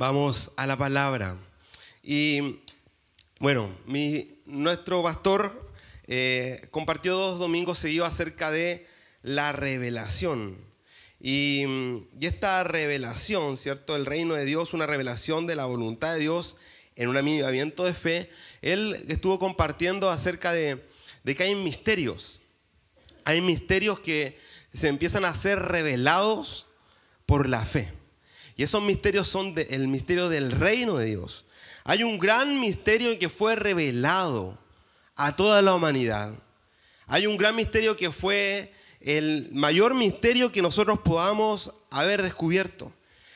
Vamos a la palabra. Y bueno, nuestro pastor eh, compartió dos domingos seguidos acerca de la revelación. Y, esta revelación, ¿cierto? El reino de Dios, una revelación de la voluntad de Dios en un avivamiento de fe. Él estuvo compartiendo acerca de, de que hay misterios. Hay misterios que se empiezan a ser revelados por la fe. Y esos misterios son el misterio del reino de Dios. Hay un gran misterio que fue revelado a toda la humanidad. Hay un gran misterio que fue el mayor misterio que nosotros podamos haber descubierto.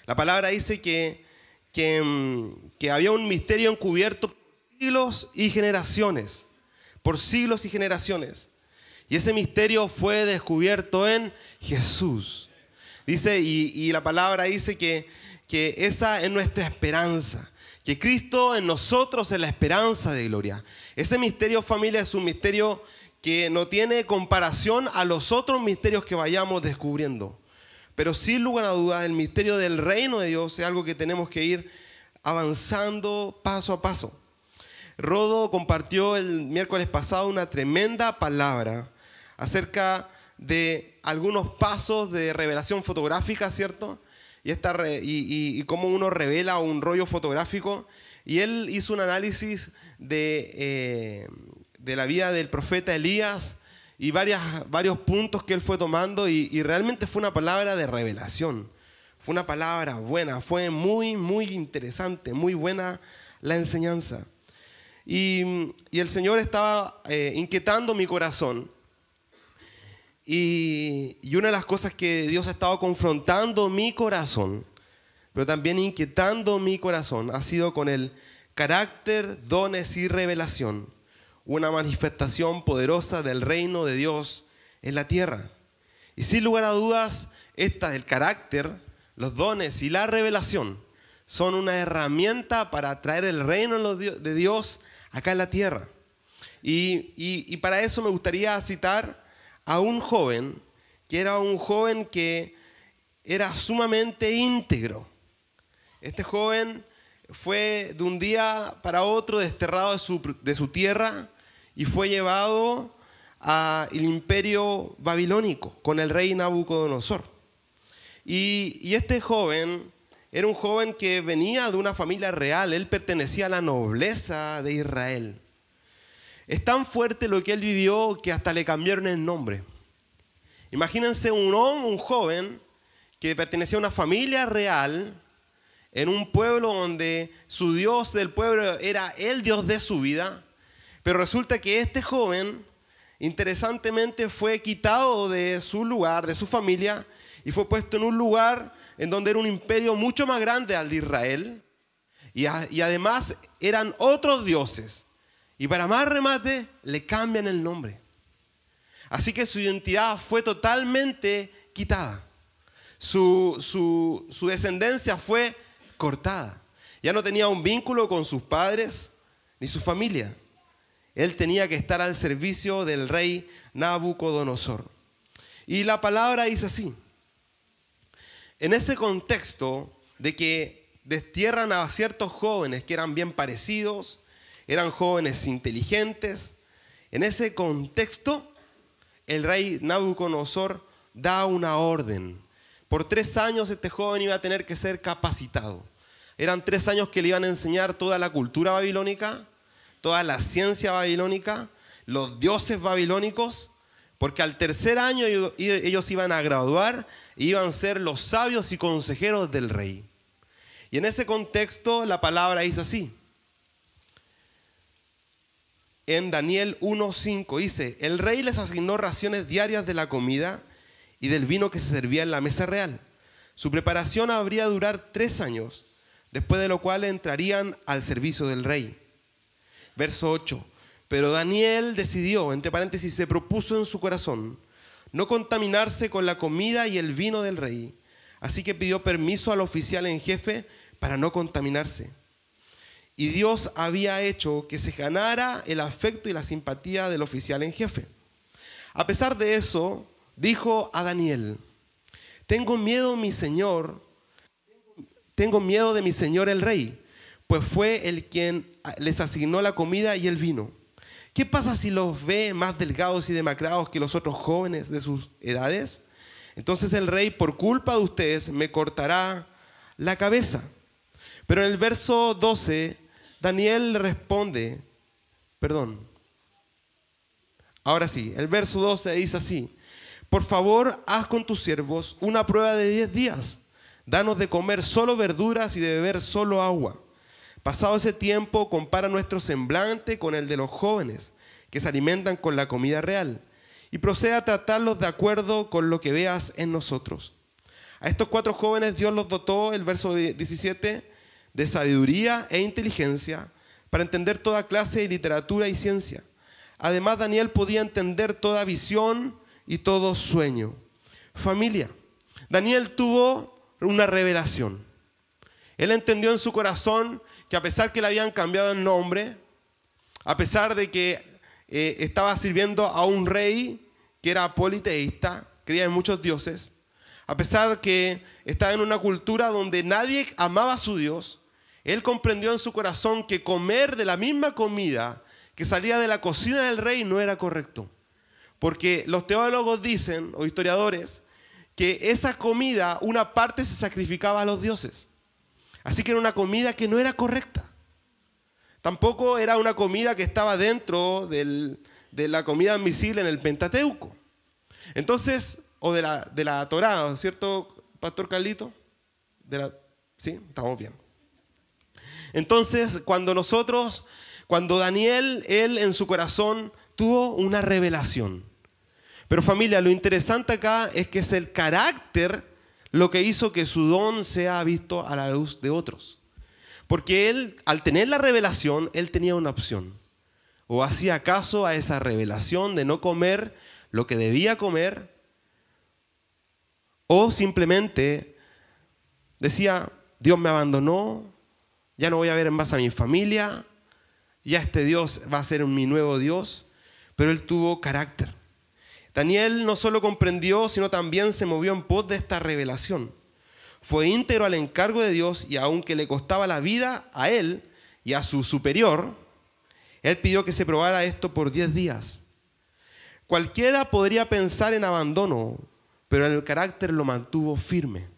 La palabra dice que, que, mm, que había un misterio encubierto por siglos y generaciones, por siglos y generaciones. Y ese misterio fue descubierto en Jesús. Dice, y, la palabra dice que, que esa es nuestra esperanza. Que Cristo en nosotros es la esperanza de gloria. Ese misterio familia es un misterio que no tiene comparación a los otros misterios que vayamos descubriendo. Pero sin lugar a dudas, el misterio del reino de Dios es algo que tenemos que ir avanzando paso a paso. Rodo compartió el miércoles pasado una tremenda palabra acerca de algunos pasos de revelación fotográfica, ¿cierto? Y, esta y, cómo uno revela un rollo fotográfico. Y él hizo un análisis de, eh, de la vida del profeta Elías y varias, varios puntos que él fue tomando y, realmente fue una palabra de revelación. Fue una palabra buena, fue muy, muy interesante, muy buena la enseñanza. Y, el Señor estaba eh, inquietando mi corazón y, una de las cosas que Dios ha estado confrontando mi corazón, pero también inquietando mi corazón, ha sido con el carácter, dones y revelación, una manifestación poderosa del reino de Dios en la tierra. Y sin lugar a dudas, esta, del carácter, los dones y la revelación son una herramienta para traer el reino de Dios acá en la tierra. y para eso me gustaría citar a un joven que era un joven que era sumamente íntegro. Este joven fue de un día para otro desterrado de su, tierra y fue llevado al imperio babilónico con el rey Nabucodonosor. y este joven era un joven que venía de una familia real, él pertenecía a la nobleza de Israel. Es tan fuerte lo que él vivió que hasta le cambiaron el nombre. Imagínense un hombre, un joven, que pertenecía a una familia real, en un pueblo donde su Dios del pueblo era el Dios de su vida, pero resulta que este joven, interesantemente, fue quitado de su lugar, de su familia, y fue puesto en un lugar en donde era un imperio mucho más grande al de Israel, y, y además eran otros dioses. Y para más remate, le cambian el nombre. Así que su identidad fue totalmente quitada. Su, descendencia fue cortada. Ya no tenía un vínculo con sus padres ni su familia. Él tenía que estar al servicio del rey Nabucodonosor. Y la palabra dice así. En ese contexto de que destierran a ciertos jóvenes que eran bien parecidos, eran jóvenes inteligentes. En ese contexto, el rey Nabucodonosor da una orden. Por tres años este joven iba a tener que ser capacitado. Eran tres años que le iban a enseñar toda la cultura babilónica, toda la ciencia babilónica, los dioses babilónicos, porque al tercer año ellos iban a graduar iban a ser los sabios y consejeros del rey. Y en ese contexto la palabra dice así, en Daniel 1.5. Dice, el rey les asignó raciones diarias de la comida y del vino que se servía en la mesa real. Su preparación habría de durar tres años, después de lo cual entrarían al servicio del rey. Verso 8. Pero Daniel decidió, entre paréntesis, se propuso en su corazón no contaminarse con la comida y el vino del rey. Así que pidió permiso al oficial en jefe para no contaminarse y Dios había hecho que se ganara el afecto y la simpatía del oficial en jefe. A pesar de eso, dijo a Daniel, tengo miedo, mi señor, tengo miedo de mi señor el rey, pues fue el quien les asignó la comida y el vino. ¿Qué pasa si los ve más delgados y demacrados que los otros jóvenes de sus edades? Entonces el rey, por culpa de ustedes, me cortará la cabeza. Pero en el verso 12 Daniel responde, perdón, ahora sí, el verso 12 dice así, por favor haz con tus siervos una prueba de 10 días, danos de comer solo verduras y de beber solo agua. Pasado ese tiempo, compara nuestro semblante con el de los jóvenes, que se alimentan con la comida real, y procede a tratarlos de acuerdo con lo que veas en nosotros. A estos cuatro jóvenes Dios los dotó, el verso 17, de sabiduría e inteligencia para entender toda clase de literatura y ciencia. Además, Daniel podía entender toda visión y todo sueño. Familia, Daniel tuvo una revelación. Él entendió en su corazón que a pesar que le habían cambiado el nombre, a pesar de que eh, estaba sirviendo a un rey que era politeísta, creía en muchos dioses, a pesar que estaba en una cultura donde nadie amaba a su Dios, él comprendió en su corazón que comer de la misma comida que salía de la cocina del rey no era correcto. Porque los teólogos dicen, o historiadores, que esa comida, una parte se sacrificaba a los dioses. Así que era una comida que no era correcta. Tampoco era una comida que estaba dentro de la comida admisible en el Pentateuco. Entonces, o de la, de la Torá, ¿cierto, Pastor Carlito? De la, sí, estamos bien. Entonces, cuando nosotros, cuando Daniel, él en su corazón tuvo una revelación. Pero familia, lo interesante acá es que es el carácter lo que hizo que su don sea visto a la luz de otros. Porque él, al tener la revelación, él tenía una opción. O hacía caso a esa revelación de no comer lo que debía comer, o simplemente decía, Dios me abandonó, ya no voy a ver en más a mi familia, ya este Dios va a ser mi nuevo Dios, pero él tuvo carácter. Daniel no solo comprendió, sino también se movió en pos de esta revelación. Fue íntegro al encargo de Dios y aunque le costaba la vida a él y a su superior, él pidió que se probara esto por 10 días. Cualquiera podría pensar en abandono, pero el carácter lo mantuvo firme.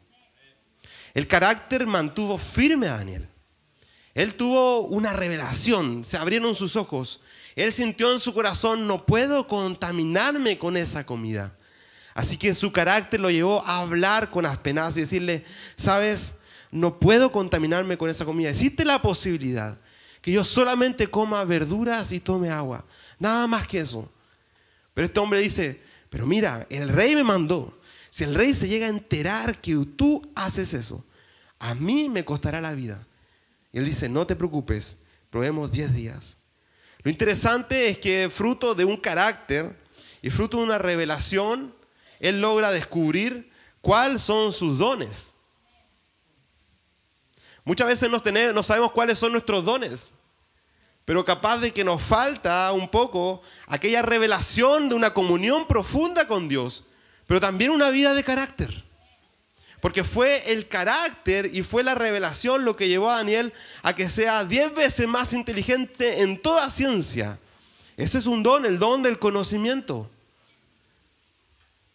El carácter mantuvo firme a Daniel. Él tuvo una revelación, se abrieron sus ojos. Él sintió en su corazón, no puedo contaminarme con esa comida. Así que su carácter lo llevó a hablar con Aspenaz y decirle, sabes, no puedo contaminarme con esa comida. Existe la posibilidad que yo solamente coma verduras y tome agua. Nada más que eso. Pero este hombre dice, pero mira, el rey me mandó. Si el rey se llega a enterar que tú haces eso, a mí me costará la vida. Y él dice, no te preocupes, probemos 10 días. Lo interesante es que fruto de un carácter y fruto de una revelación, él logra descubrir cuáles son sus dones. Muchas veces no, no sabemos cuáles son nuestros dones, pero capaz de que nos falta un poco aquella revelación de una comunión profunda con Dios, pero también una vida de carácter. Porque fue el carácter y fue la revelación lo que llevó a Daniel a que sea diez veces más inteligente en toda ciencia. Ese es un don, el don del conocimiento.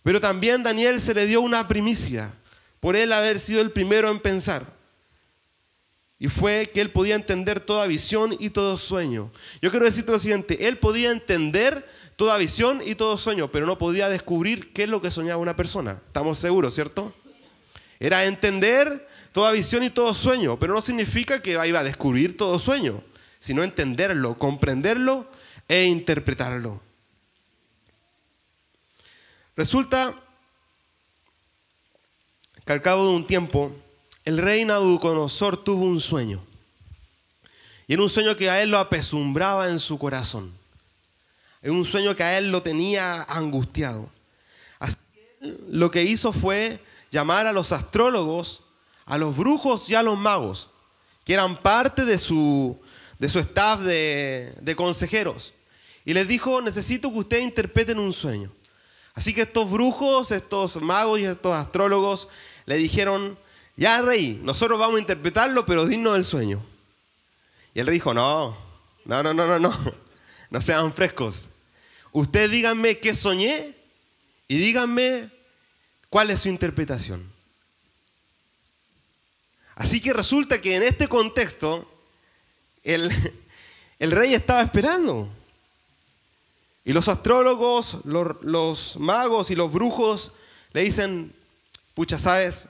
Pero también Daniel se le dio una primicia por él haber sido el primero en pensar. Y fue que él podía entender toda visión y todo sueño. Yo quiero decirte lo siguiente, él podía entender toda visión y todo sueño, pero no podía descubrir qué es lo que soñaba una persona. Estamos seguros, ¿cierto? Era entender toda visión y todo sueño, pero no significa que iba a descubrir todo sueño, sino entenderlo, comprenderlo e interpretarlo. Resulta que al cabo de un tiempo, el rey Nabucodonosor tuvo un sueño. Y era un sueño que a él lo apesumbraba en su corazón. Era un sueño que a él lo tenía angustiado. Así que lo que hizo fue llamar a los astrólogos, a los brujos y a los magos, que eran parte de su, de su staff de, consejeros. Y les dijo, necesito que ustedes interpreten un sueño. Así que estos brujos, estos magos y estos astrólogos le dijeron, ya rey, nosotros vamos a interpretarlo, pero digno del sueño. Y él rey dijo, no, no, no, no, no, no, no sean frescos. Ustedes díganme qué soñé y díganme ¿Cuál es su interpretación? Así que resulta que en este contexto el, rey estaba esperando. Y los astrólogos, los, los, magos y los brujos le dicen, pucha, sabes,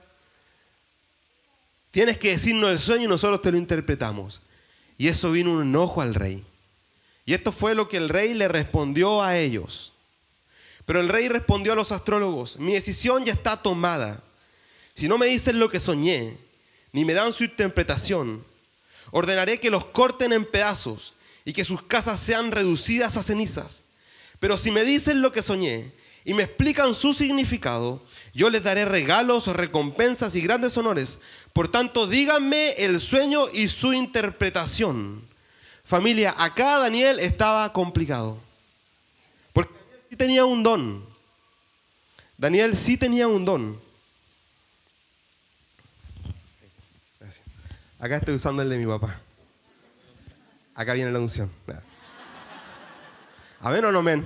tienes que decirnos el sueño y nosotros te lo interpretamos. Y eso vino un enojo al rey. Y esto fue lo que el rey le respondió a ellos. Pero el rey respondió a los astrólogos, mi decisión ya está tomada. Si no me dicen lo que soñé, ni me dan su interpretación, ordenaré que los corten en pedazos y que sus casas sean reducidas a cenizas. Pero si me dicen lo que soñé y me explican su significado, yo les daré regalos, recompensas y grandes honores. Por tanto, díganme el sueño y su interpretación. Familia, acá Daniel estaba complicado tenía un don. Daniel sí tenía un don. Acá estoy usando el de mi papá. Acá viene la unción. Amén o no men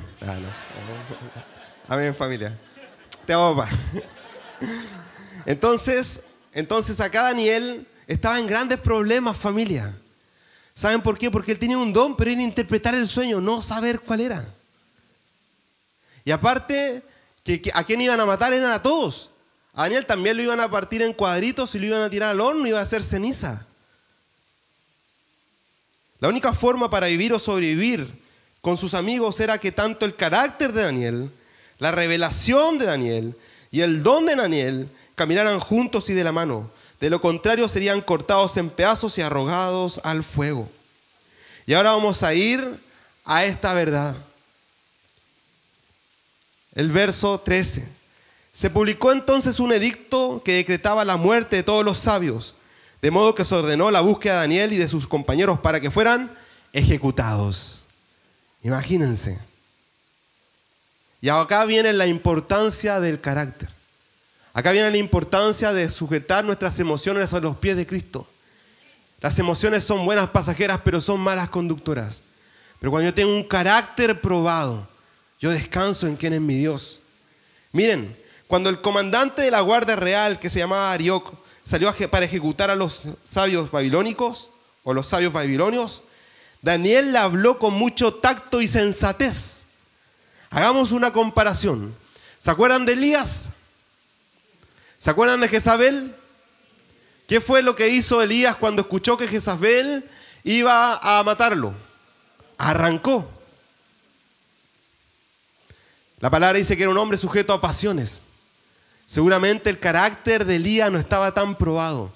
a ver familia. Te amo papá. Entonces, entonces acá Daniel estaba en grandes problemas familia. ¿Saben por qué? Porque él tenía un don, pero era interpretar el sueño, no saber cuál era. Y aparte, que, ¿a quién iban a matar? Eran a todos. A Daniel también lo iban a partir en cuadritos y lo iban a tirar al horno y iba a hacer ceniza. La única forma para vivir o sobrevivir con sus amigos era que tanto el carácter de Daniel, la revelación de Daniel y el don de Daniel caminaran juntos y de la mano. De lo contrario serían cortados en pedazos y arrogados al fuego. Y ahora vamos a ir a esta verdad el verso 13. Se publicó entonces un edicto que decretaba la muerte de todos los sabios, de modo que se ordenó la búsqueda de Daniel y de sus compañeros para que fueran ejecutados. Imagínense. Y acá viene la importancia del carácter. Acá viene la importancia de sujetar nuestras emociones a los pies de Cristo. Las emociones son buenas pasajeras, pero son malas conductoras. Pero cuando yo tengo un carácter probado, yo descanso en quien es mi Dios. Miren, cuando el comandante de la Guardia Real, que se llamaba Arioc, salió para ejecutar a los sabios babilónicos, o los sabios babilonios, Daniel le habló con mucho tacto y sensatez. Hagamos una comparación. ¿Se acuerdan de Elías? ¿Se acuerdan de Jezabel? ¿Qué fue lo que hizo Elías cuando escuchó que Jezabel iba a matarlo? Arrancó. La palabra dice que era un hombre sujeto a pasiones. Seguramente el carácter de Elías no estaba tan probado,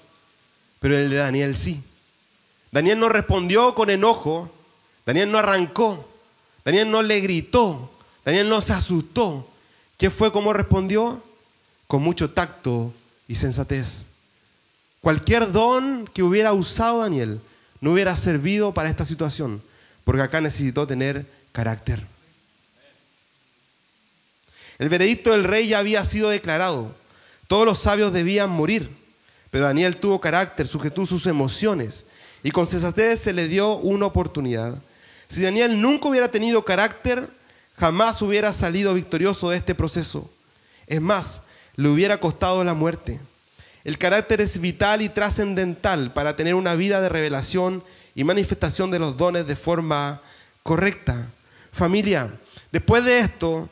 pero el de Daniel sí. Daniel no respondió con enojo, Daniel no arrancó, Daniel no le gritó, Daniel no se asustó. ¿Qué fue como respondió? Con mucho tacto y sensatez. Cualquier don que hubiera usado Daniel no hubiera servido para esta situación, porque acá necesitó tener carácter. El veredicto del rey ya había sido declarado. Todos los sabios debían morir, pero Daniel tuvo carácter, sujetó sus emociones y con sensatez se le dio una oportunidad. Si Daniel nunca hubiera tenido carácter, jamás hubiera salido victorioso de este proceso. Es más, le hubiera costado la muerte. El carácter es vital y trascendental para tener una vida de revelación y manifestación de los dones de forma correcta. Familia, después de esto,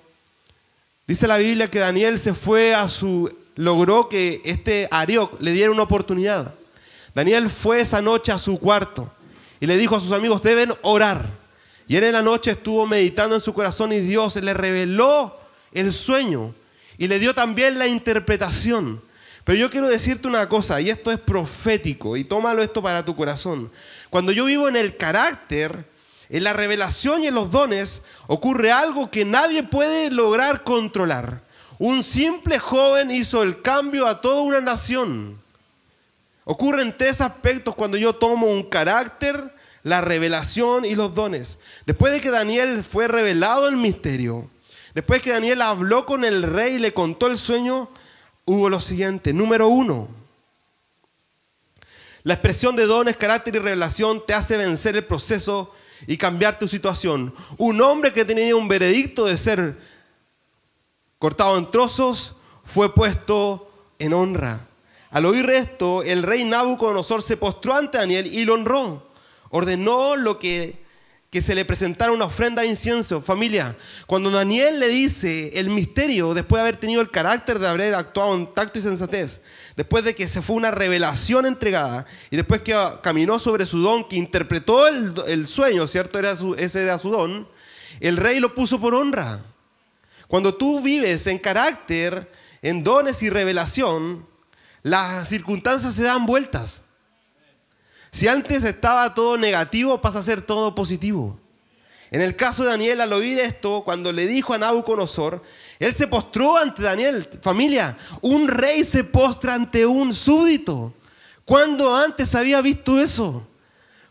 Dice la Biblia que Daniel se fue a su... logró que este Arioc le diera una oportunidad. Daniel fue esa noche a su cuarto y le dijo a sus amigos, deben orar. Y en la noche estuvo meditando en su corazón y Dios le reveló el sueño y le dio también la interpretación. Pero yo quiero decirte una cosa, y esto es profético, y tómalo esto para tu corazón. Cuando yo vivo en el carácter en la revelación y en los dones ocurre algo que nadie puede lograr controlar. Un simple joven hizo el cambio a toda una nación. Ocurren tres aspectos cuando yo tomo un carácter, la revelación y los dones. Después de que Daniel fue revelado el misterio, después que Daniel habló con el rey y le contó el sueño, hubo lo siguiente. Número uno, la expresión de dones, carácter y revelación te hace vencer el proceso y cambiar tu situación. Un hombre que tenía un veredicto de ser cortado en trozos fue puesto en honra. Al oír esto, el rey Nabucodonosor se postró ante Daniel y lo honró. Ordenó lo que que se le presentara una ofrenda de incienso. Familia, cuando Daniel le dice el misterio, después de haber tenido el carácter de haber actuado en tacto y sensatez, después de que se fue una revelación entregada y después que caminó sobre su don, que interpretó el, sueño, ¿cierto? Era ese era su don, el rey lo puso por honra. Cuando tú vives en carácter, en dones y revelación, las circunstancias se dan vueltas. Si antes estaba todo negativo, pasa a ser todo positivo. En el caso de Daniel, al oír esto, cuando le dijo a Nabucodonosor, él se postró ante Daniel, familia. Un rey se postra ante un súbdito. ¿Cuándo antes había visto eso?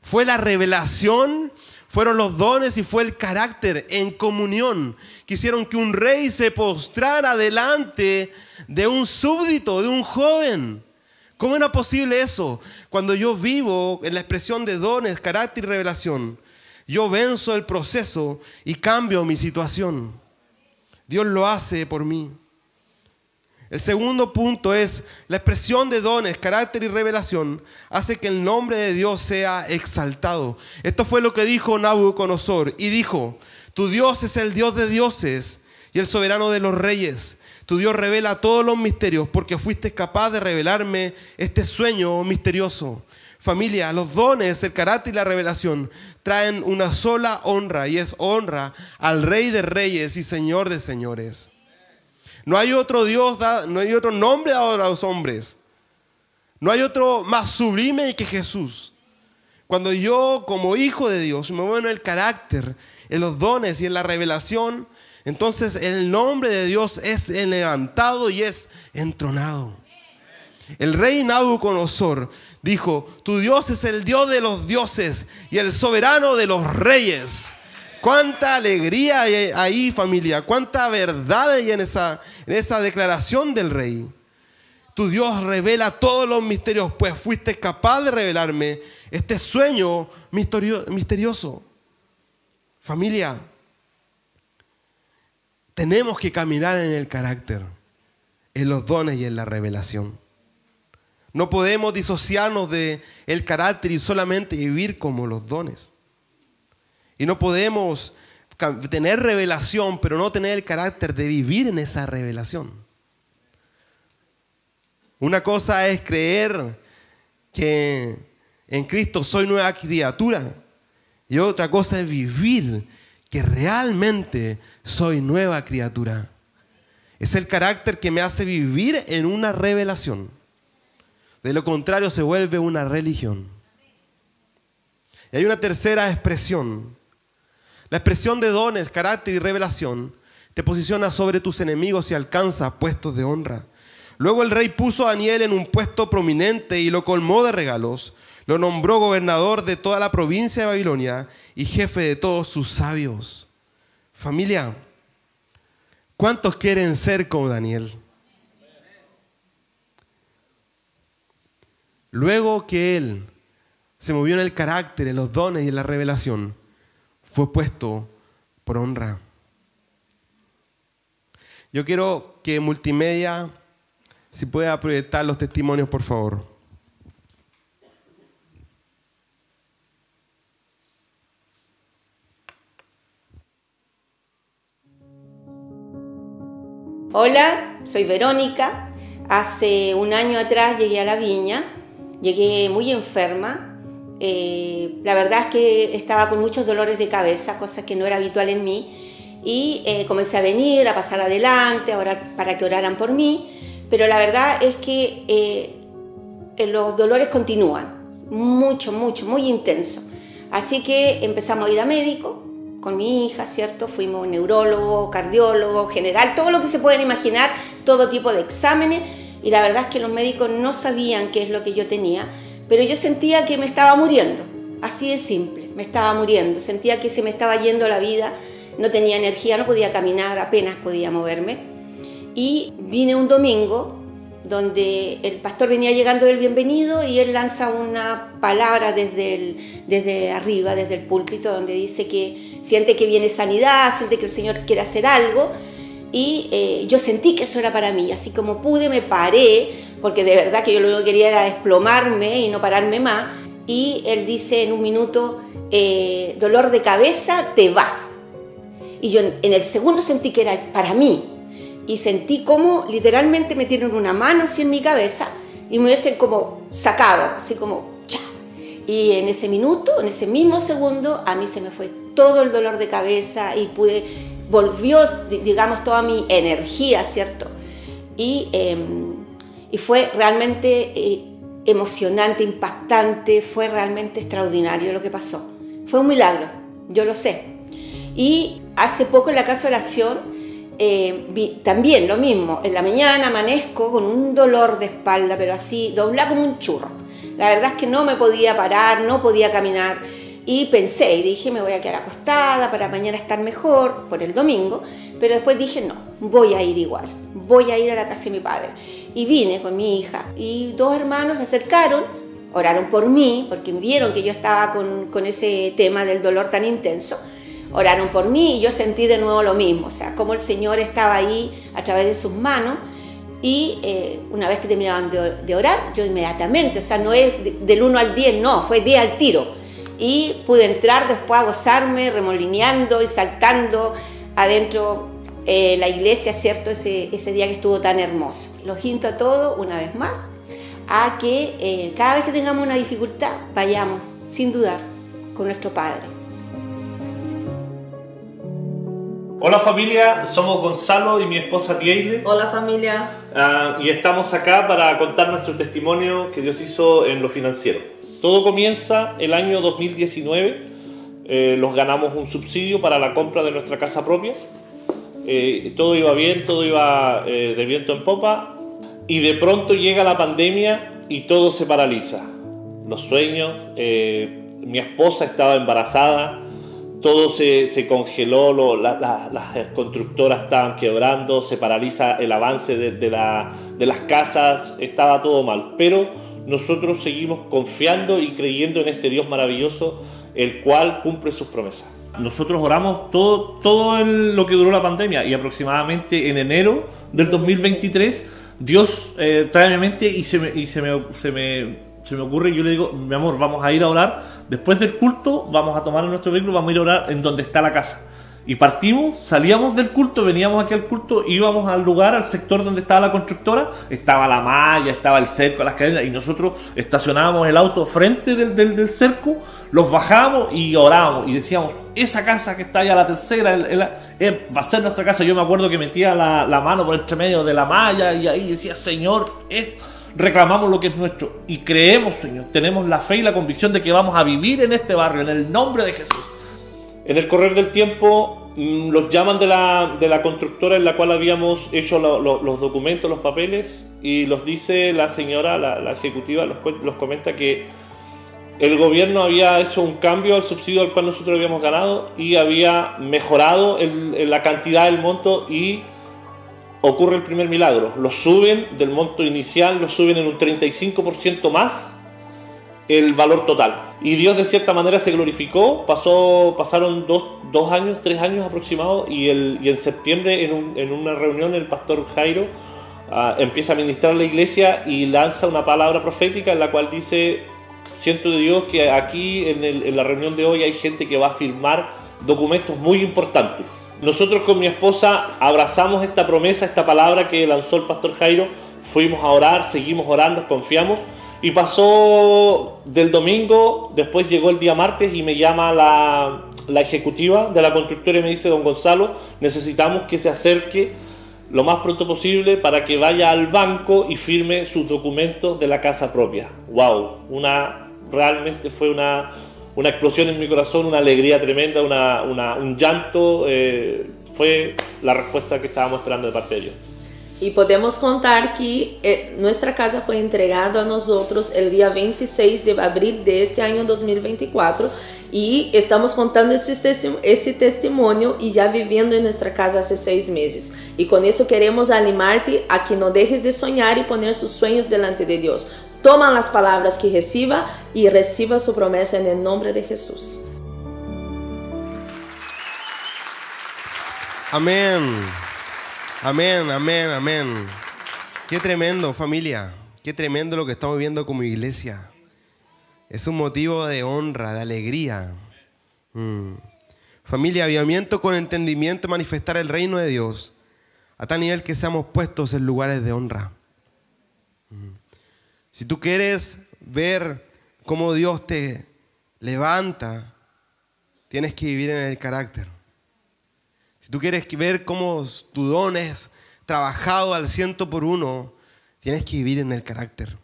Fue la revelación, fueron los dones y fue el carácter en comunión Quisieron que un rey se postrara delante de un súbdito, de un joven. ¿Cómo era posible eso? Cuando yo vivo en la expresión de dones, carácter y revelación, yo venzo el proceso y cambio mi situación. Dios lo hace por mí. El segundo punto es, la expresión de dones, carácter y revelación hace que el nombre de Dios sea exaltado. Esto fue lo que dijo Nabucodonosor y dijo, tu Dios es el Dios de dioses y el soberano de los reyes tu Dios revela todos los misterios porque fuiste capaz de revelarme este sueño misterioso. Familia, los dones, el carácter y la revelación traen una sola honra y es honra al Rey de Reyes y Señor de Señores. No hay otro Dios, no hay otro nombre dado a los hombres. No hay otro más sublime que Jesús. Cuando yo como hijo de Dios me muevo en el carácter, en los dones y en la revelación, entonces el nombre de Dios es levantado y es entronado. El rey Nabucodonosor dijo, tu Dios es el Dios de los dioses y el soberano de los reyes. Cuánta alegría hay ahí familia, cuánta verdad hay en esa, en esa declaración del rey. Tu Dios revela todos los misterios, pues fuiste capaz de revelarme este sueño misterioso. Familia, tenemos que caminar en el carácter, en los dones y en la revelación. No podemos disociarnos del carácter y solamente vivir como los dones. Y no podemos tener revelación, pero no tener el carácter de vivir en esa revelación. Una cosa es creer que en Cristo soy nueva criatura y otra cosa es vivir que realmente soy nueva criatura. Es el carácter que me hace vivir en una revelación. De lo contrario se vuelve una religión. Y hay una tercera expresión. La expresión de dones, carácter y revelación te posiciona sobre tus enemigos y alcanza puestos de honra. Luego el rey puso a Daniel en un puesto prominente y lo colmó de regalos. Lo nombró gobernador de toda la provincia de Babilonia y jefe de todos sus sabios. Familia, ¿cuántos quieren ser como Daniel? Luego que él se movió en el carácter, en los dones y en la revelación, fue puesto por honra. Yo quiero que multimedia si puede proyectar los testimonios, por favor. Hola, soy Verónica. Hace un año atrás llegué a la viña, llegué muy enferma. Eh, la verdad es que estaba con muchos dolores de cabeza, cosas que no era habitual en mí. Y eh, comencé a venir, a pasar adelante, ahora para que oraran por mí pero la verdad es que eh, eh, los dolores continúan, mucho, mucho, muy intenso. Así que empezamos a ir a médico con mi hija, ¿cierto? Fuimos neurólogo, cardiólogo, general, todo lo que se pueden imaginar, todo tipo de exámenes. Y la verdad es que los médicos no sabían qué es lo que yo tenía, pero yo sentía que me estaba muriendo, así de simple, me estaba muriendo, sentía que se me estaba yendo la vida, no tenía energía, no podía caminar, apenas podía moverme. Y vine un domingo donde el pastor venía llegando el bienvenido y él lanza una palabra desde, desde arriba, desde el púlpito, donde dice que siente que viene sanidad, siente que el Señor quiere hacer algo. Y eh, yo sentí que eso era para mí, así como pude me paré, porque de verdad que yo lo que quería era desplomarme y no pararme más. Y él dice en un minuto, eh, dolor de cabeza, te vas. Y yo en el segundo sentí que era para mí, y sentí como literalmente me metieron una mano así en mi cabeza y me hubiesen como sacado, así como cha. Y en ese minuto, en ese mismo segundo, a mí se me fue todo el dolor de cabeza y pude, volvió, digamos, toda mi energía, ¿cierto? Y, em, fue realmente eh, emocionante, impactante, fue realmente extraordinario lo que pasó. Fue un milagro, yo lo sé. Y hace poco en la casa de oración, eh, vi, también lo mismo, en la mañana amanezco con un dolor de espalda, pero así, dobla como un churro. La verdad es que no me podía parar, no podía caminar. Y pensé y dije, me voy a quedar acostada para mañana estar mejor por el domingo. Pero después dije, no, voy a ir igual, voy a ir a la casa de mi padre. Y vine con mi hija y dos hermanos se acercaron, oraron por mí, porque vieron que yo estaba con, con ese tema del dolor tan intenso oraron por mí y yo sentí de nuevo lo mismo, o sea, como el Señor estaba ahí a través de sus manos. Y eh, una vez que terminaban de, orar, yo inmediatamente, o sea, no es del 1 al 10, no, fue día al tiro. Y pude entrar después a gozarme, remolineando y saltando adentro eh, la iglesia, ¿cierto? Ese, ese día que estuvo tan hermoso. Los jinto a todos, una vez más, a que eh, cada vez que tengamos una dificultad, vayamos sin dudar con nuestro Padre. Hola familia, somos Gonzalo y mi esposa Dieile. Hola familia. Ah, y estamos acá para contar nuestro testimonio que Dios hizo en lo financiero. Todo comienza el año 2019. Eh, los ganamos un subsidio para la compra de nuestra casa propia. Eh, todo iba bien, todo iba eh, de viento en popa. Y de pronto llega la pandemia y todo se paraliza. Los sueños, mi esposa estaba embarazada todo se, congeló, las constructoras estaban quebrando, se paraliza el avance de, las casas, estaba todo mal. Pero nosotros seguimos confiando y creyendo en este Dios maravilloso, el cual cumple sus promesas. Nosotros oramos todo, lo que duró la pandemia y aproximadamente en enero del 2023 Dios eh, trae a mi mente y se me se me ocurre y yo le digo, mi amor, vamos a ir a orar, después del culto vamos a tomar nuestro vehículo, vamos a ir a orar en donde está la casa. Y partimos, salíamos del culto, veníamos aquí al culto, íbamos al lugar, al sector donde estaba la constructora, estaba la malla, estaba el cerco, las cadenas, y nosotros estacionábamos el auto frente del, del, del cerco, los bajábamos y orábamos, y decíamos, esa casa que está allá, la tercera, eh, va a ser nuestra casa. Yo me acuerdo que metía la, la mano por entre medio de la malla y ahí decía, Señor, es reclamamos lo que es nuestro y creemos, Señor, tenemos la fe y la convicción de que vamos a vivir en este barrio, en el nombre de Jesús. En el correr del tiempo mm, los llaman de la, de la constructora en la cual habíamos hecho los documentos, los papeles, y los dice la señora, la, ejecutiva, los, comenta que el gobierno había hecho un cambio al subsidio al cual nosotros habíamos ganado y había mejorado la cantidad, el monto y ocurre el primer milagro. Lo suben del monto inicial, lo suben en un 35% más el valor total. Y Dios de cierta manera se glorificó, pasó, pasaron dos, años, tres años aproximados, y, en septiembre en, una reunión el pastor Jairo ah, empieza a ministrar la iglesia y lanza una palabra profética en la cual dice, siento de Dios que aquí en, en la reunión de hoy hay gente que va a firmar documentos muy importantes. Nosotros con mi esposa abrazamos esta promesa, esta palabra que lanzó el pastor Jairo, fuimos a orar, seguimos orando, confiamos y pasó del domingo, después llegó el día martes y me llama la, la ejecutiva de la constructora y me dice, don Gonzalo, necesitamos que se acerque lo más pronto posible para que vaya al banco y firme sus documentos de la casa propia. ¡Wow! Una, realmente fue una una explosión en mi corazón, una alegría tremenda, una, un llanto. Eh, fue la respuesta que estábamos esperando de parte de Y podemos contar que eh, nuestra casa fue entregada a nosotros el día 26 de abril de este año 2024 y estamos contando ese, testimonio, ese testimonio y ya viviendo en nuestra casa hace seis meses. Y con eso queremos animarte a que no dejes de soñar y poner sus sueños delante de Dios. Toma las palabras que reciba y reciba su promesa en el nombre de Jesús. Amén. Amén, amén, amén. Qué tremendo familia. Qué tremendo lo que estamos viendo como iglesia. Es un motivo de honra, de alegría. Mm. Familia, avivamiento con entendimiento, manifestar el reino de Dios a tal nivel que seamos puestos en lugares de honra. Si tú quieres ver cómo Dios te levanta, tienes que vivir en el carácter. Si tú quieres ver cómo tu don es trabajado al ciento por uno, tienes que vivir en el carácter.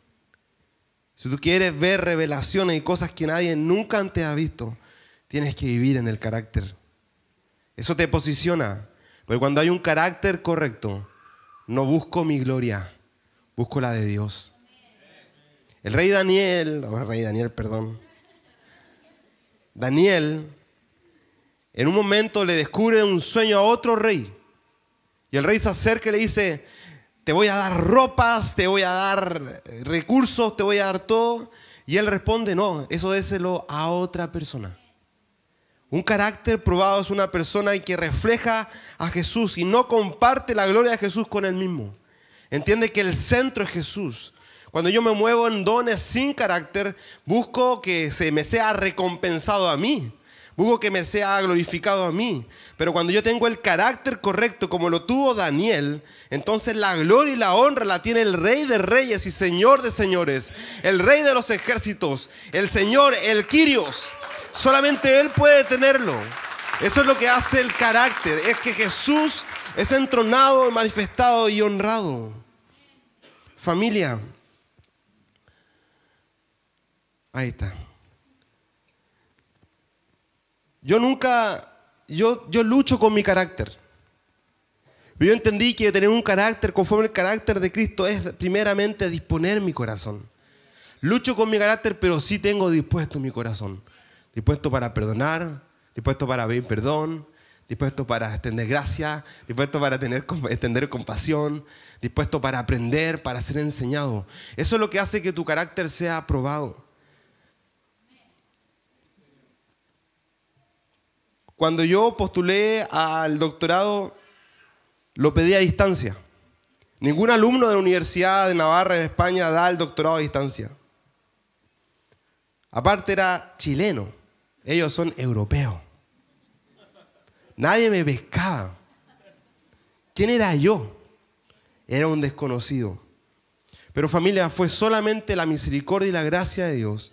Si tú quieres ver revelaciones y cosas que nadie nunca antes ha visto, tienes que vivir en el carácter. Eso te posiciona. Porque cuando hay un carácter correcto, no busco mi gloria, busco la de Dios. El rey Daniel, o rey Daniel, perdón. Daniel, en un momento le descubre un sueño a otro rey. Y el rey se acerca y le dice, te voy a dar ropas, te voy a dar eh, recursos, te voy a dar todo. Y él responde, no, eso déselo a otra persona. Un carácter probado es una persona que refleja a Jesús y no comparte la gloria de Jesús con él mismo. Entiende que el centro es Jesús. Cuando yo me muevo en dones sin carácter, busco que se me sea recompensado a mí. Busco que me sea glorificado a mí. Pero cuando yo tengo el carácter correcto como lo tuvo Daniel, entonces la gloria y la honra la tiene el rey de reyes y señor de señores, el rey de los ejércitos, el señor, el Kirios. Solamente él puede tenerlo. Eso es lo que hace el carácter. Es que Jesús es entronado, manifestado y honrado. Familia. Ahí está. Yo nunca, yo, lucho con mi carácter. Yo entendí que tener un carácter conforme el carácter de Cristo es primeramente disponer mi corazón. Lucho con mi carácter, pero sí tengo dispuesto mi corazón. Dispuesto para perdonar, dispuesto para pedir perdón, dispuesto para extender gracia, dispuesto para extender compasión, dispuesto para aprender, para ser enseñado. Eso es lo que hace que tu carácter sea aprobado. Cuando yo postulé al doctorado, lo pedí a distancia. Ningún alumno de la Universidad de Navarra en España da el doctorado a distancia. Aparte era chileno, ellos son europeos. Nadie me pescaba. ¿Quién era yo? Era un desconocido. Pero familia, fue solamente la misericordia y la gracia de Dios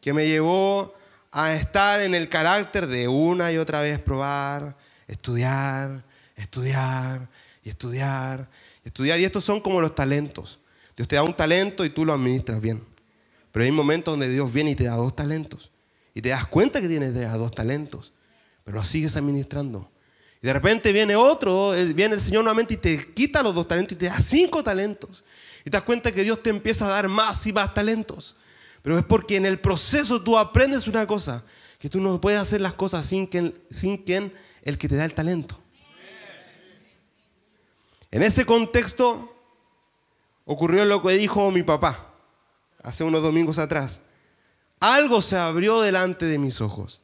que me llevó a estar en el carácter de una y otra vez probar, estudiar, estudiar y estudiar estudiar. Y estos son como los talentos. Dios te da un talento y tú lo administras bien. Pero hay momentos donde Dios viene y te da dos talentos. Y te das cuenta que tienes dos talentos. Pero lo sigues administrando. Y de repente viene otro, eh, viene el Señor nuevamente y te quita los dos talentos y te da cinco talentos. Y te das cuenta que Dios te empieza a dar más y más talentos. Pero es porque en el proceso tú aprendes una cosa, que tú no puedes hacer las cosas sin quien, sin el que te da el talento. En ese contexto ocurrió lo que dijo mi papá hace unos domingos atrás. Algo se abrió delante de mis ojos,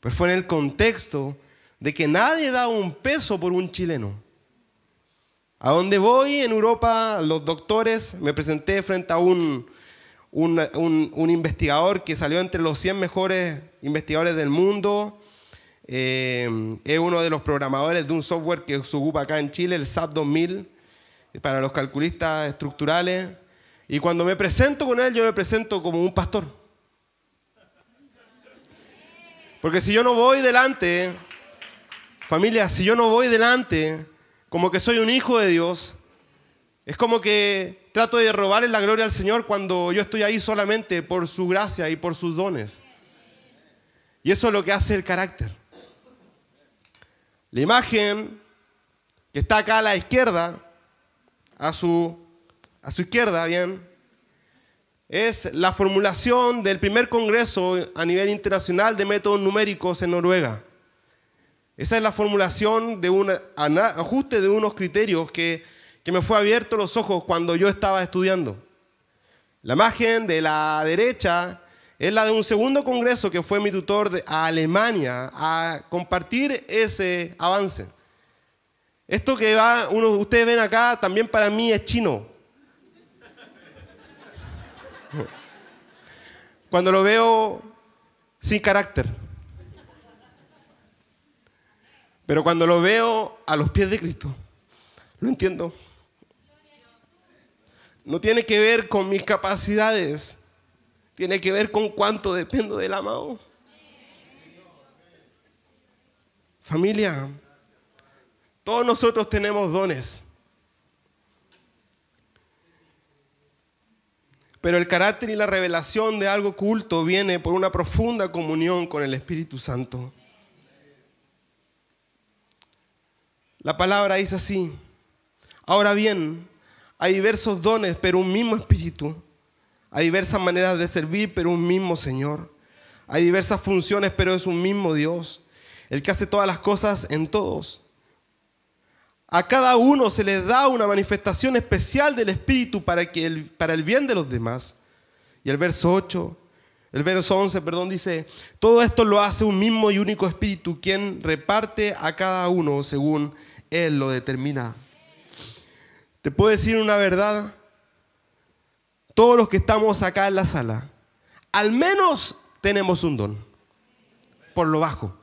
pero fue en el contexto de que nadie da un peso por un chileno. A donde voy en Europa, los doctores, me presenté frente a un un, investigador que salió entre los 100 mejores investigadores del mundo. Eh, es uno de los programadores de un software que se ocupa acá en Chile, el SAP 2000, para los calculistas estructurales. Y cuando me presento con él, yo me presento como un pastor. Porque si yo no voy delante, familia, si yo no voy delante, como que soy un hijo de Dios, es como que trato de robarle la gloria al Señor cuando yo estoy ahí solamente por su gracia y por sus dones. Y eso es lo que hace el carácter. La imagen que está acá a la izquierda, a su, a su izquierda, bien, es la formulación del primer congreso a nivel internacional de métodos numéricos en Noruega. Esa es la formulación de un ajuste de unos criterios que que me fue abierto los ojos cuando yo estaba estudiando. La imagen de la derecha es la de un segundo congreso que fue mi tutor a Alemania a compartir ese avance. Esto que va, uno, ustedes ven acá, también para mí es chino. Cuando lo veo sin carácter. Pero cuando lo veo a los pies de Cristo, lo entiendo. No tiene que ver con mis capacidades, tiene que ver con cuánto dependo del amado. Familia, todos nosotros tenemos dones. Pero el carácter y la revelación de algo oculto viene por una profunda comunión con el Espíritu Santo. La palabra dice así. Ahora bien, hay diversos dones, pero un mismo espíritu. Hay diversas maneras de servir, pero un mismo Señor. Hay diversas funciones, pero es un mismo Dios. El que hace todas las cosas en todos. A cada uno se le da una manifestación especial del Espíritu para, que el, para el bien de los demás. Y el verso 8, el verso 11, perdón, dice, todo esto lo hace un mismo y único Espíritu, quien reparte a cada uno según Él lo determina. Te puedo decir una verdad. Todos los que estamos acá en la sala, al menos tenemos un don, por lo bajo.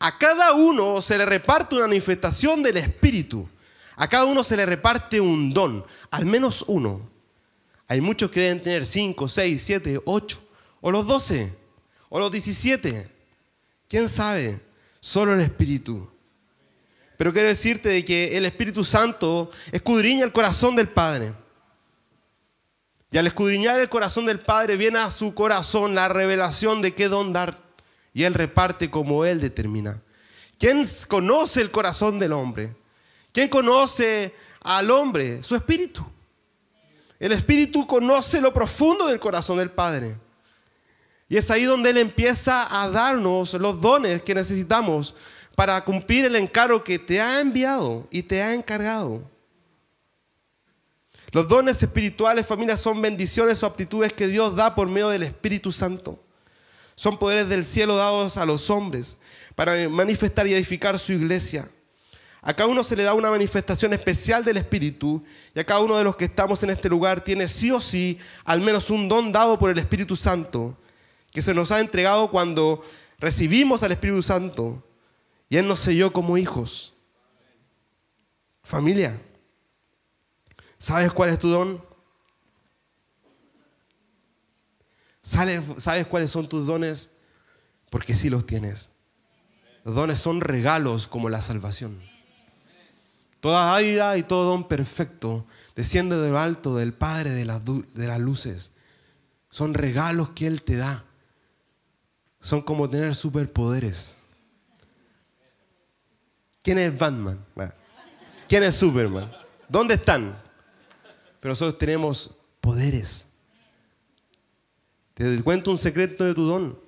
A cada uno se le reparte una manifestación del Espíritu. A cada uno se le reparte un don, al menos uno. Hay muchos que deben tener 5, 6, 7, 8, o los 12, o los 17. ¿Quién sabe? Solo el Espíritu. Pero quiero decirte de que el Espíritu Santo escudriña el corazón del Padre. Y al escudriñar el corazón del Padre viene a su corazón la revelación de qué don dar. Y Él reparte como Él determina. ¿Quién conoce el corazón del hombre? ¿Quién conoce al hombre? Su espíritu. El espíritu conoce lo profundo del corazón del Padre. Y es ahí donde Él empieza a darnos los dones que necesitamos para cumplir el encargo que te ha enviado y te ha encargado. Los dones espirituales, familia, son bendiciones o aptitudes que Dios da por medio del Espíritu Santo. Son poderes del cielo dados a los hombres para manifestar y edificar su iglesia. A cada uno se le da una manifestación especial del Espíritu y a cada uno de los que estamos en este lugar tiene sí o sí al menos un don dado por el Espíritu Santo que se nos ha entregado cuando recibimos al Espíritu Santo y Él nos selló como hijos. Familia, ¿sabes cuál es tu don? ¿Sabes cuáles son tus dones? Porque sí los tienes. Los dones son regalos como la salvación. Toda águila y todo don perfecto desciende de lo alto del Padre de las luces. Son regalos que Él te da. Son como tener superpoderes. ¿Quién es Batman? ¿Quién es Superman? ¿Dónde están? Pero nosotros tenemos poderes. Te cuento un secreto de tu don.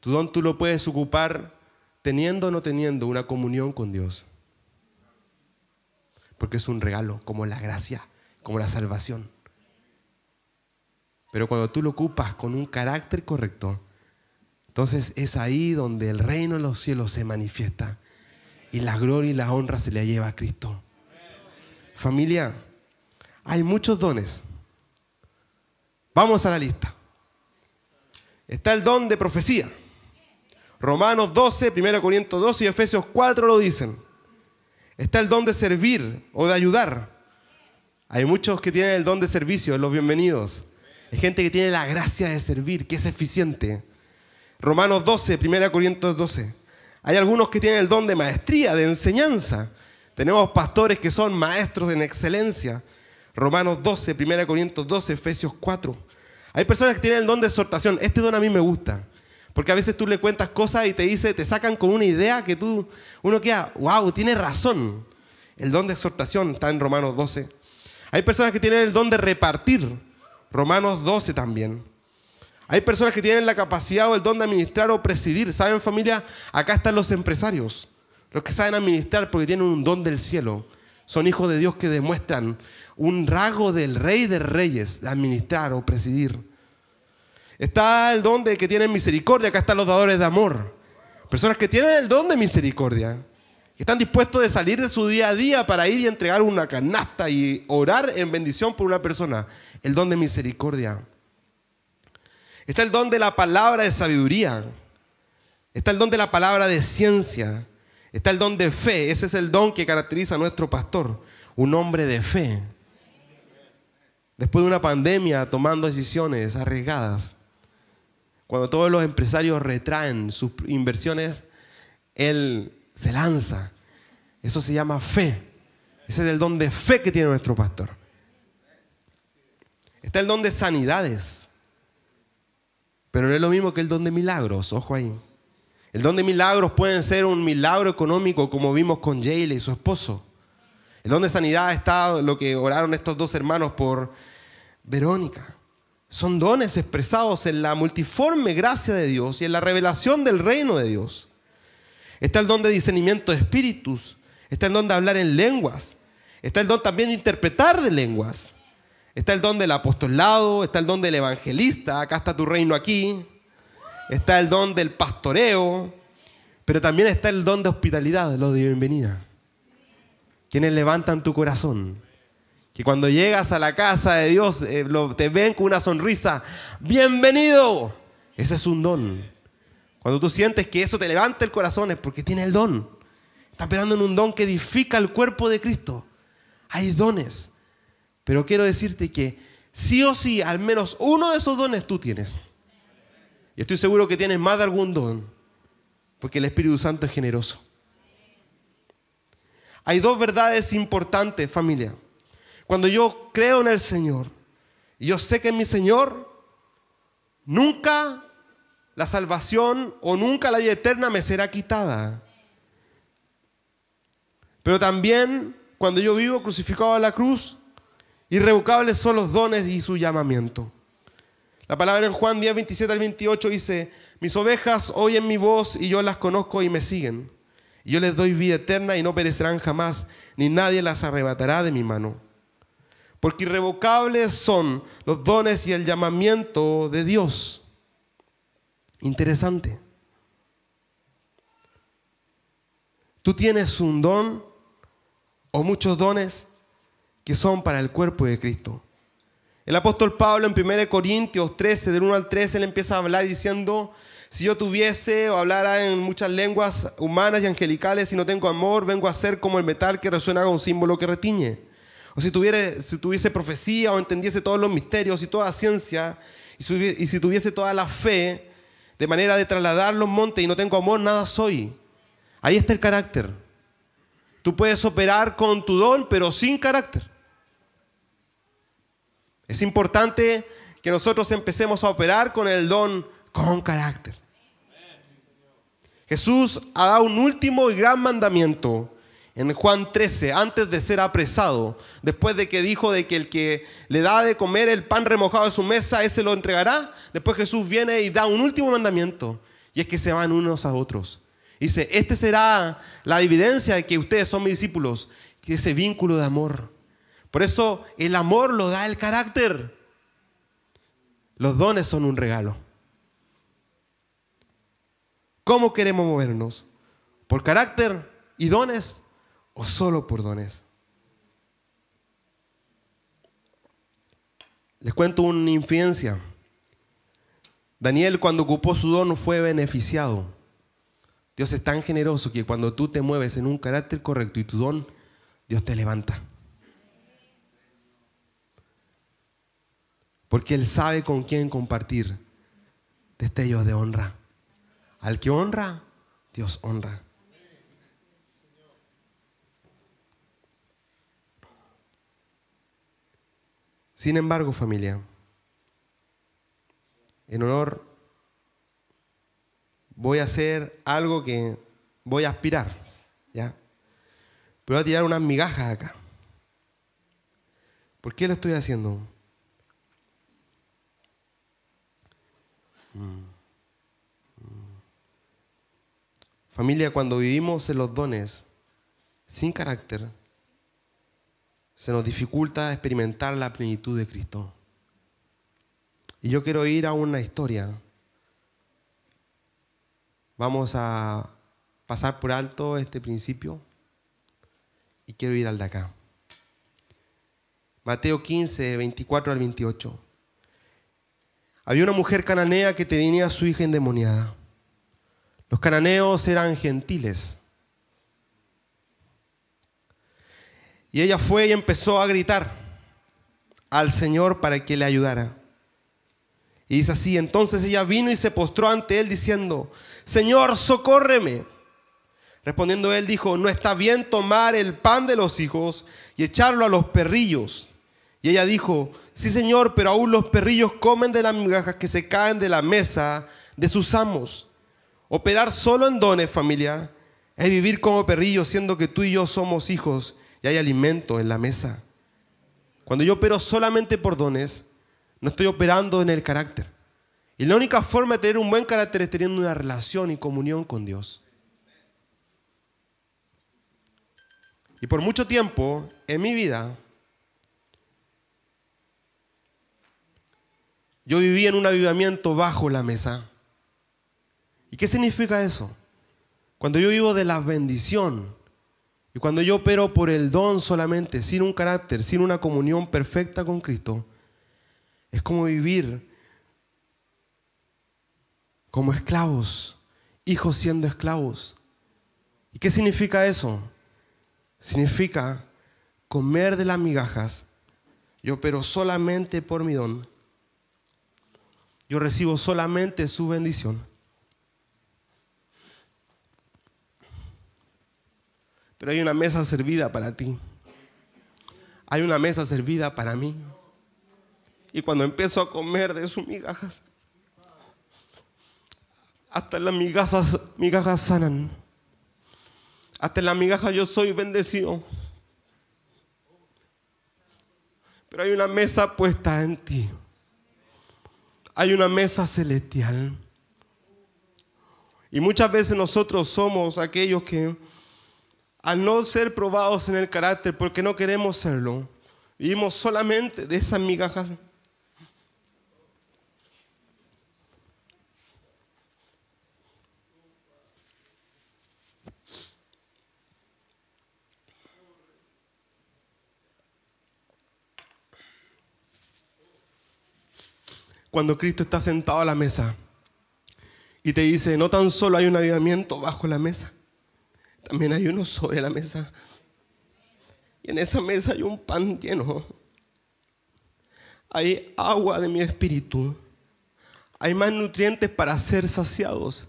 Tu don tú lo puedes ocupar teniendo o no teniendo una comunión con Dios. Porque es un regalo, como la gracia, como la salvación. Pero cuando tú lo ocupas con un carácter correcto, entonces es ahí donde el reino de los cielos se manifiesta y la gloria y la honra se le lleva a Cristo. Familia, hay muchos dones. Vamos a la lista. Está el don de profecía. Romanos 12, 1 Corintios 12 y Efesios 4 lo dicen. Está el don de servir o de ayudar. Hay muchos que tienen el don de servicio, los bienvenidos. Hay gente que tiene la gracia de servir, que es eficiente. Romanos 12, 1 Corintios 12. Hay algunos que tienen el don de maestría, de enseñanza. Tenemos pastores que son maestros en excelencia. Romanos 12, 1 Corintios 12, Efesios 4. Hay personas que tienen el don de exhortación. Este don a mí me gusta. Porque a veces tú le cuentas cosas y te dice, te sacan con una idea que tú, uno queda, wow, tiene razón. El don de exhortación está en Romanos 12. Hay personas que tienen el don de repartir. Romanos 12 también. Hay personas que tienen la capacidad o el don de administrar o presidir. ¿Saben familia? Acá están los empresarios, los que saben administrar porque tienen un don del cielo. Son hijos de Dios que demuestran un rasgo del rey de reyes, administrar o presidir. Está el don de que tienen misericordia, acá están los dadores de amor. Personas que tienen el don de misericordia, que están dispuestos de salir de su día a día para ir y entregar una canasta y orar en bendición por una persona. El don de misericordia. Está el don de la palabra de sabiduría. Está el don de la palabra de ciencia. Está el don de fe. Ese es el don que caracteriza a nuestro pastor. Un hombre de fe. Después de una pandemia tomando decisiones arriesgadas. Cuando todos los empresarios retraen sus inversiones, él se lanza. Eso se llama fe. Ese es el don de fe que tiene nuestro pastor. Está el don de sanidades. Pero no es lo mismo que el don de milagros, ojo ahí. El don de milagros puede ser un milagro económico como vimos con Jayla y su esposo. El don de sanidad está lo que oraron estos dos hermanos por Verónica. Son dones expresados en la multiforme gracia de Dios y en la revelación del reino de Dios. Está el don de discernimiento de espíritus. Está el don de hablar en lenguas. Está el don también de interpretar de lenguas. Está el don del apostolado, está el don del evangelista, acá está tu reino aquí. Está el don del pastoreo, pero también está el don de hospitalidad, lo de bienvenida. Quienes levantan tu corazón. Que cuando llegas a la casa de Dios eh, te ven con una sonrisa. Bienvenido. Ese es un don. Cuando tú sientes que eso te levanta el corazón es porque tiene el don. Está esperando en un don que edifica el cuerpo de Cristo. Hay dones. Pero quiero decirte que sí o sí, al menos uno de esos dones tú tienes. Y estoy seguro que tienes más de algún don, porque el Espíritu Santo es generoso. Hay dos verdades importantes, familia. Cuando yo creo en el Señor, y yo sé que en mi Señor nunca la salvación o nunca la vida eterna me será quitada. Pero también cuando yo vivo crucificado a la cruz, Irrevocables son los dones y su llamamiento. La palabra en Juan 10, 27 al 28 dice, mis ovejas oyen mi voz y yo las conozco y me siguen. Yo les doy vida eterna y no perecerán jamás, ni nadie las arrebatará de mi mano. Porque irrevocables son los dones y el llamamiento de Dios. Interesante. Tú tienes un don o muchos dones que son para el cuerpo de Cristo. El apóstol Pablo en 1 Corintios 13, del 1 al 13, él empieza a hablar diciendo, si yo tuviese o hablara en muchas lenguas humanas y angelicales, si no tengo amor, vengo a ser como el metal que resuena con un símbolo que retiñe. O si, si tuviese profecía o entendiese todos los misterios y toda ciencia, y si tuviese toda la fe, de manera de trasladar los montes y no tengo amor, nada soy. Ahí está el carácter. Tú puedes operar con tu don, pero sin carácter. Es importante que nosotros empecemos a operar con el don con carácter. Jesús ha dado un último y gran mandamiento en Juan 13, antes de ser apresado, después de que dijo de que el que le da de comer el pan remojado de su mesa, ese lo entregará. Después Jesús viene y da un último mandamiento, y es que se van unos a otros. Dice, este será la evidencia de que ustedes son mis discípulos, que ese vínculo de amor por eso el amor lo da el carácter. Los dones son un regalo. ¿Cómo queremos movernos? ¿Por carácter y dones o solo por dones? Les cuento una infidencia. Daniel cuando ocupó su don fue beneficiado. Dios es tan generoso que cuando tú te mueves en un carácter correcto y tu don, Dios te levanta. Porque Él sabe con quién compartir destellos de honra. Al que honra, Dios honra. Sin embargo, familia, en honor voy a hacer algo que voy a aspirar, ¿ya? voy a tirar unas migajas acá. ¿Por qué lo estoy haciendo? Familia, cuando vivimos en los dones sin carácter, se nos dificulta experimentar la plenitud de Cristo. Y yo quiero ir a una historia. Vamos a pasar por alto este principio y quiero ir al de acá. Mateo 15, 24 al 28. Había una mujer cananea que tenía a su hija endemoniada. Los cananeos eran gentiles. Y ella fue y empezó a gritar al Señor para que le ayudara. Y dice así, entonces ella vino y se postró ante él diciendo, Señor, socórreme. Respondiendo él dijo, no está bien tomar el pan de los hijos y echarlo a los perrillos. Y ella dijo, sí señor, pero aún los perrillos comen de las migajas que se caen de la mesa de sus amos. Operar solo en dones, familia, es vivir como perrillo, siendo que tú y yo somos hijos y hay alimento en la mesa. Cuando yo opero solamente por dones, no estoy operando en el carácter. Y la única forma de tener un buen carácter es teniendo una relación y comunión con Dios. Y por mucho tiempo en mi vida Yo vivía en un avivamiento bajo la mesa. ¿Y qué significa eso? Cuando yo vivo de la bendición y cuando yo opero por el don solamente, sin un carácter, sin una comunión perfecta con Cristo, es como vivir como esclavos, hijos siendo esclavos. ¿Y qué significa eso? Significa comer de las migajas. Yo opero solamente por mi don yo recibo solamente su bendición. Pero hay una mesa servida para ti. Hay una mesa servida para mí. Y cuando empiezo a comer de sus migajas, hasta las migajas, migajas sanan. Hasta las migajas yo soy bendecido. Pero hay una mesa puesta en ti hay una mesa celestial. Y muchas veces nosotros somos aquellos que al no ser probados en el carácter, porque no queremos serlo, vivimos solamente de esas migajas cuando Cristo está sentado a la mesa y te dice, no tan solo hay un avivamiento bajo la mesa, también hay uno sobre la mesa. Y en esa mesa hay un pan lleno. Hay agua de mi espíritu. Hay más nutrientes para ser saciados.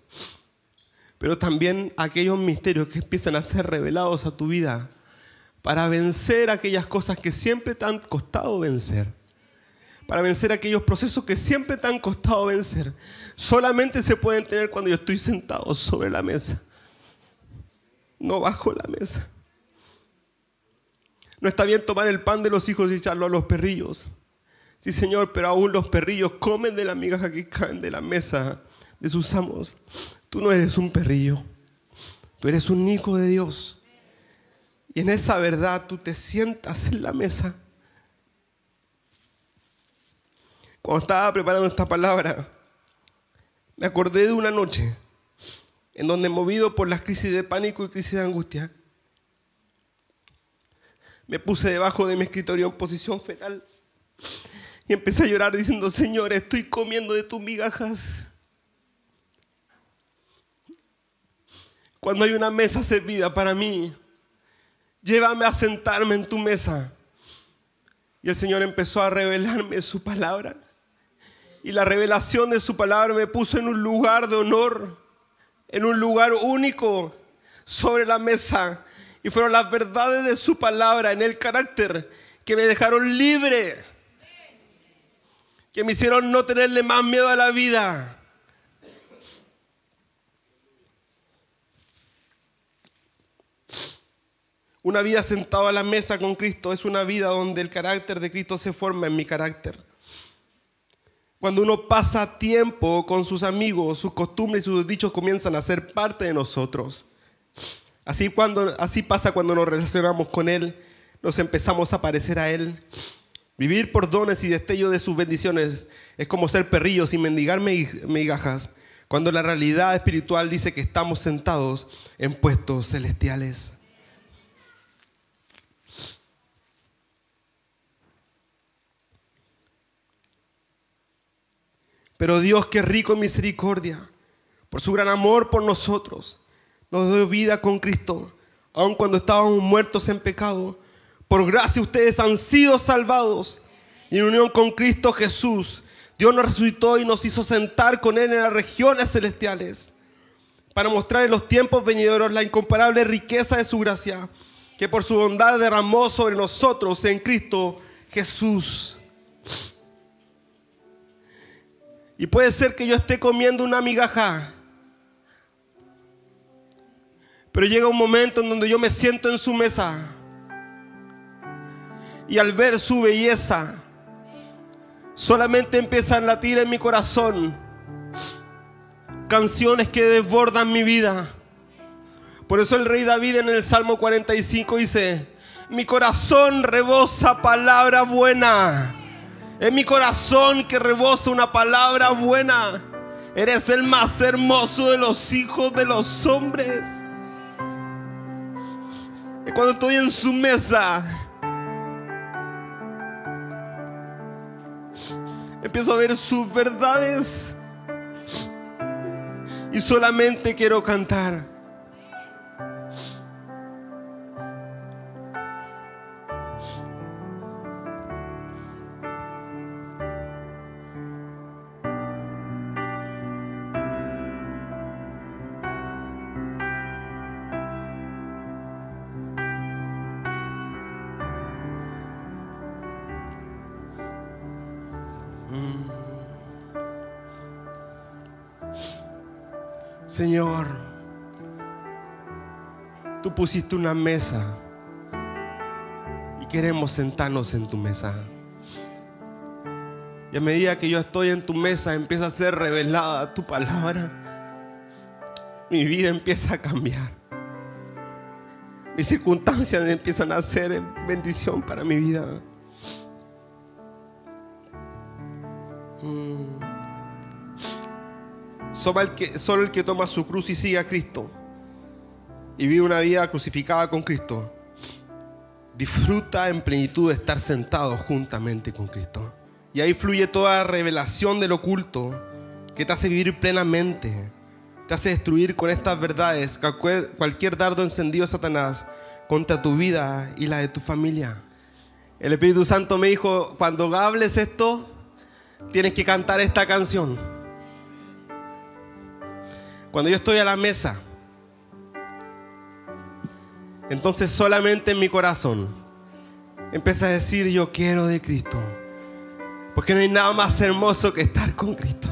Pero también aquellos misterios que empiezan a ser revelados a tu vida para vencer aquellas cosas que siempre te han costado vencer para vencer aquellos procesos que siempre te han costado vencer. Solamente se pueden tener cuando yo estoy sentado sobre la mesa, no bajo la mesa. No está bien tomar el pan de los hijos y echarlo a los perrillos. Sí, Señor, pero aún los perrillos comen de la migajas que caen de la mesa de sus amos. Tú no eres un perrillo, tú eres un hijo de Dios. Y en esa verdad tú te sientas en la mesa cuando estaba preparando esta palabra, me acordé de una noche en donde movido por las crisis de pánico y crisis de angustia, me puse debajo de mi escritorio en posición fetal y empecé a llorar diciendo, Señor, estoy comiendo de tus migajas. Cuando hay una mesa servida para mí, llévame a sentarme en tu mesa. Y el Señor empezó a revelarme su palabra y la revelación de su palabra me puso en un lugar de honor, en un lugar único sobre la mesa. Y fueron las verdades de su palabra en el carácter que me dejaron libre, que me hicieron no tenerle más miedo a la vida. Una vida sentada a la mesa con Cristo es una vida donde el carácter de Cristo se forma en mi carácter. Cuando uno pasa tiempo con sus amigos, sus costumbres y sus dichos comienzan a ser parte de nosotros. Así, pasa cuando nos relacionamos con Él, nos empezamos a parecer a Él. Vivir por dones y destello de sus bendiciones es como ser perrillos y mendigar migajas, cuando la realidad espiritual dice que estamos sentados en puestos celestiales. Pero Dios, que rico en misericordia, por su gran amor por nosotros, nos dio vida con Cristo, aun cuando estábamos muertos en pecado. Por gracia ustedes han sido salvados. Y en unión con Cristo Jesús, Dios nos resucitó y nos hizo sentar con Él en las regiones celestiales, para mostrar en los tiempos venideros la incomparable riqueza de su gracia, que por su bondad derramó sobre nosotros en Cristo Jesús. Y puede ser que yo esté comiendo una migaja. Pero llega un momento en donde yo me siento en su mesa. Y al ver su belleza, solamente empiezan a latir en mi corazón canciones que desbordan mi vida. Por eso el rey David en el Salmo 45 dice, mi corazón rebosa palabra buena. En mi corazón que rebosa una palabra buena. Eres el más hermoso de los hijos de los hombres. Y cuando estoy en su mesa. Empiezo a ver sus verdades. Y solamente quiero cantar. Señor, tú pusiste una mesa y queremos sentarnos en tu mesa. Y a medida que yo estoy en tu mesa empieza a ser revelada tu palabra. Mi vida empieza a cambiar. Mis circunstancias empiezan a ser bendición para mi vida. Mm. Solo el, que, toma su cruz y sigue a Cristo y vive una vida crucificada con Cristo, disfruta en plenitud de estar sentado juntamente con Cristo. Y ahí fluye toda revelación del oculto que te hace vivir plenamente, te hace destruir con estas verdades cualquier dardo encendido de Satanás contra tu vida y la de tu familia. El Espíritu Santo me dijo, cuando hables esto, tienes que cantar esta canción. Cuando yo estoy a la mesa, entonces solamente en mi corazón empieza a decir yo quiero de Cristo. Porque no hay nada más hermoso que estar con Cristo.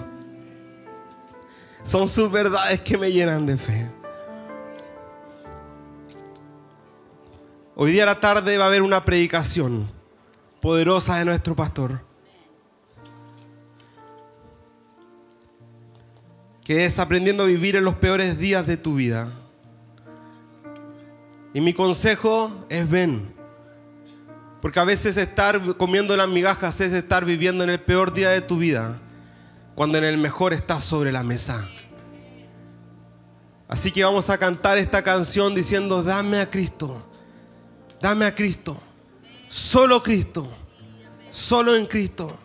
Son sus verdades que me llenan de fe. Hoy día a la tarde va a haber una predicación poderosa de nuestro pastor. que es aprendiendo a vivir en los peores días de tu vida. Y mi consejo es ven. Porque a veces estar comiendo las migajas es estar viviendo en el peor día de tu vida, cuando en el mejor estás sobre la mesa. Así que vamos a cantar esta canción diciendo, dame a Cristo, dame a Cristo, solo Cristo, solo en Cristo.